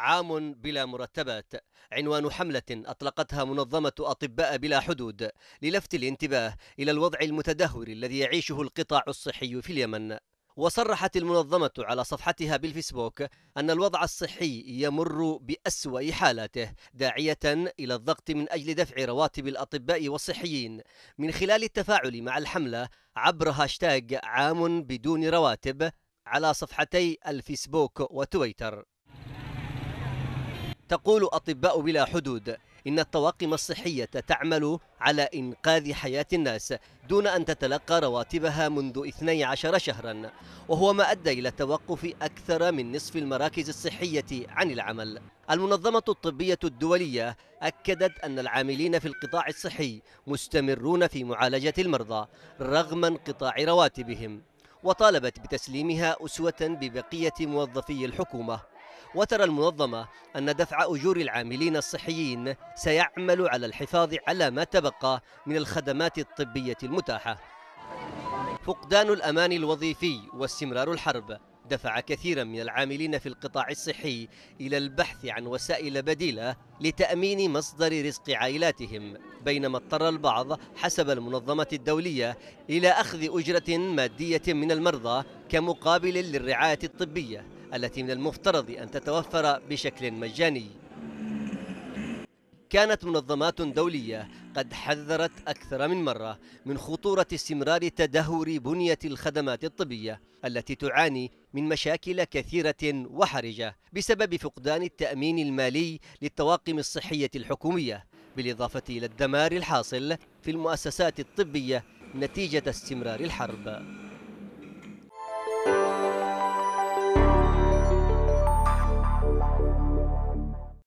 عام بلا مرتبات عنوان حملة أطلقتها منظمة أطباء بلا حدود للفت الانتباه إلى الوضع المتدهور الذي يعيشه القطاع الصحي في اليمن وصرحت المنظمة على صفحتها بالفيسبوك أن الوضع الصحي يمر بأسوأ حالاته داعية إلى الضغط من أجل دفع رواتب الأطباء والصحيين من خلال التفاعل مع الحملة عبر هاشتاغ عام بدون رواتب على صفحتي الفيسبوك وتويتر تقول أطباء بلا حدود إن الطواقم الصحية تعمل على إنقاذ حياة الناس دون أن تتلقى رواتبها منذ 12 شهرا وهو ما أدى إلى توقف أكثر من نصف المراكز الصحية عن العمل المنظمة الطبية الدولية أكدت أن العاملين في القطاع الصحي مستمرون في معالجة المرضى رغم انقطاع رواتبهم وطالبت بتسليمها أسوة ببقية موظفي الحكومة وترى المنظمة أن دفع أجور العاملين الصحيين سيعمل على الحفاظ على ما تبقى من الخدمات الطبية المتاحة فقدان الأمان الوظيفي واستمرار الحرب دفع كثيرا من العاملين في القطاع الصحي إلى البحث عن وسائل بديلة لتأمين مصدر رزق عائلاتهم بينما اضطر البعض حسب المنظمة الدولية إلى أخذ أجرة مادية من المرضى كمقابل للرعاية الطبية التي من المفترض أن تتوفر بشكل مجاني كانت منظمات دولية قد حذرت أكثر من مرة من خطورة استمرار تدهور بنية الخدمات الطبية التي تعاني من مشاكل كثيرة وحرجة بسبب فقدان التأمين المالي للطواقم الصحية الحكومية بالإضافة إلى الدمار الحاصل في المؤسسات الطبية نتيجة استمرار الحرب